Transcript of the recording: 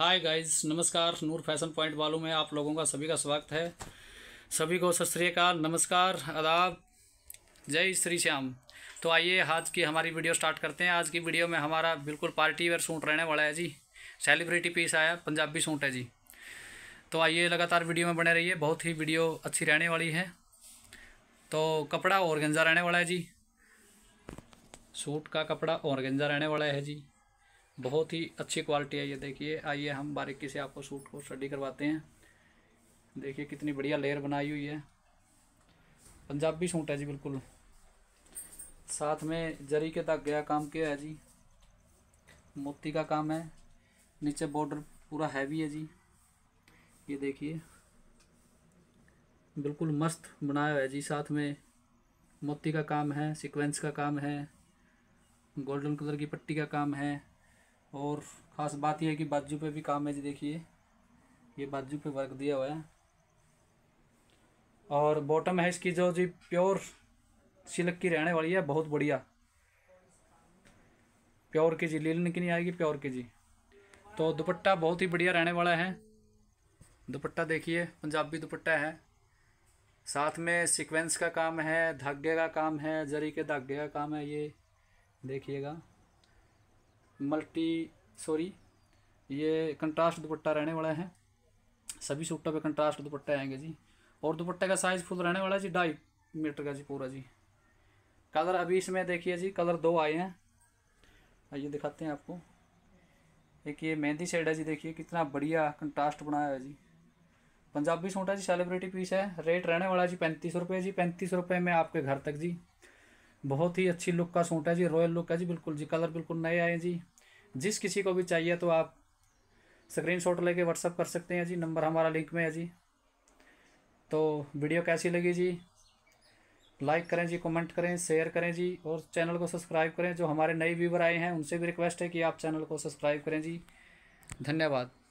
hi guys नमस्कार नूर fashion point वालों में आप लोगों का सभी का स्वागत है सभी को सत श्रीकाल नमस्कार आदाब जय श्री श्याम तो आइए आज की हमारी वीडियो स्टार्ट करते हैं आज की वीडियो में हमारा बिल्कुल पार्टी वेयर सूट रहने वाला है जी सेलिब्रिटी पीस आया पंजाबी सूट है जी तो आइए लगातार वीडियो में बने रही बहुत ही वीडियो अच्छी रहने वाली है तो कपड़ा और रहने वाला है जी सूट का कपड़ा और रहने वाला है जी बहुत ही अच्छी क्वालिटी है ये देखिए आइए हम बारीकी से आपको सूट को स्टडी करवाते हैं देखिए कितनी बढ़िया लेयर बनाई हुई है पंजाबी सूट है जी बिल्कुल साथ में जरी के तक गया काम किया है जी मोती का काम है नीचे बॉर्डर पूरा हैवी है जी ये देखिए बिल्कुल मस्त बनाया है जी साथ में मोती का काम है सीक्वेंस का काम है गोल्डन कलर की पट्टी का काम है और ख़ास बात यह है कि बाजू पे भी काम है जी देखिए ये बाजू पे वर्क दिया हुआ है और बॉटम है इसकी जो जी प्योर सिल्क की रहने वाली है बहुत बढ़िया प्योर की जी लीलन की नहीं आएगी प्योर की जी तो दुपट्टा बहुत ही बढ़िया रहने वाला है दुपट्टा देखिए पंजाबी दुपट्टा है साथ में सीक्वेंस का काम है धागे का काम है जरी के धागे का काम है ये देखिएगा मल्टी सॉरी ये कंट्रास्ट दुपट्टा रहने वाला है सभी सूटों पे कंट्रास्ट दुपट्टे आएंगे जी और दुपट्टे का साइज़ फुल रहने वाला है जी ढाई मीटर का जी पूरा जी कलर अभी इसमें देखिए जी कलर दो आए हैं आइए दिखाते हैं आपको एक ये मेहंदी शेड है जी देखिए कितना बढ़िया कंट्रास्ट बनाया है जी पंजाबी सूट है जी सेलिब्रिटी पीस है रेट रहने वाला जी पैंतीस रुपये जी पैंतीस रुपये में आपके घर तक जी बहुत ही अच्छी लुक का सूट है जी रॉयल लुक है जी बिल्कुल जी कलर बिल्कुल नए आए जी जिस किसी को भी चाहिए तो आप स्क्रीन शॉट लेके व्हाट्सअप कर सकते हैं जी नंबर हमारा लिंक में है जी तो वीडियो कैसी लगी जी लाइक करें जी कमेंट करें शेयर करें जी और चैनल को सब्सक्राइब करें जो हमारे नए व्यूवर आए हैं उनसे भी रिक्वेस्ट है कि आप चैनल को सब्सक्राइब करें जी धन्यवाद